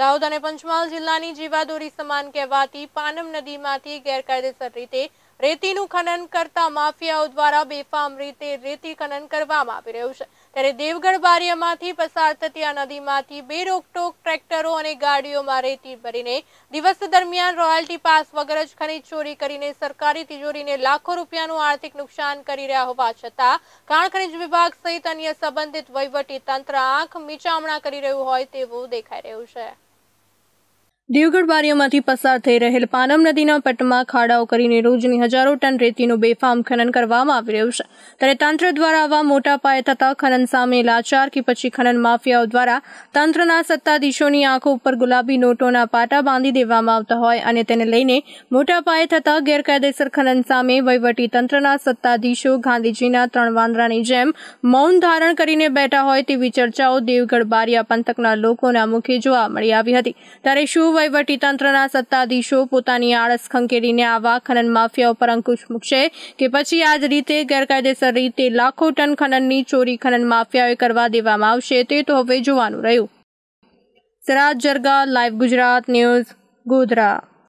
દાહોદ અને પંચમહાલ જિલ્લાની જીવાદોરી સમાન કહેવાતી પાનમ નદીમાંથી ગેરકાયદેસર રીતે રેતીનું ખનન કરતા માફિયાઓ દ્વારા બેફામ રીતે રેતી ખનન કરવામાં આવી રહ્યું છે ત્યારે દેવગઢ બારિયામાંથી પસાર થતી આ નદીમાંથી બે રોકટોક ટ્રેક્ટરો અને ગાડીઓમાં રેતી ભરીને દિવસ દરમિયાન રોયલ્ટી પાસ વગર જ ખનીજ ચોરી કરીને સરકારી તિજોરીને લાખો રૂપિયાનું આર્થિક નુકસાન કરી રહ્યા હોવા છતાં ખાણ ખનીજ વિભાગ સહિત અન્ય સંબંધિત વહીવટી તંત્ર આંખ મીચામણા કરી રહ્યું હોય તેવું દેખાઈ રહ્યું છે દેવગઢ બારીઓમાંથી પસાર થઈ રહેલ પાનમ નદીના પટમાં ખાડાઓ કરીને રોજની હજારો ટન રેતીનું બેફામ ખનન કરવામાં આવી રહ્યું છે ત્યારે તંત્ર દ્વારા આવા મોટા પાયે થતા ખનન સામે લાચાર કે પછી ખનન માફિયાઓ દ્વારા તંત્રના સત્તાધીશોની આંખો ઉપર ગુલાબી નોટોના પાટા બાંધી દેવામાં આવતા હોય અને તેને લઈને મોટા પાયે થતા ગેરકાયદેસર ખનન સામે વહીવટી તંત્રના સત્તાધીશો ગાંધીજીના ત્રણ વાંદરાની જેમ મૌન ધારણ કરીને બેઠા હોય તેવી ચર્ચાઓ દેવગઢ બારિયા પંથકના લોકોના મુખે જોવા મળી આવી હતી ત્યારે શું વહીવટીતંત્રના સત્તાધીશો પોતાની આળસ ખંકેરીને આવા ખનન માફિયા ઉપર અંકુશ મૂકશે કે પછી આ જ રીતે ગેરકાયદેસર રીતે લાખો ટન ખનનની ચોરી ખનન માફિયાઓએ કરવા દેવામાં આવશે તે તો હવે જોવાનું રહ્યું સરાજ જરગા લાઈવ ગુજરાત ન્યૂઝ ગોધરા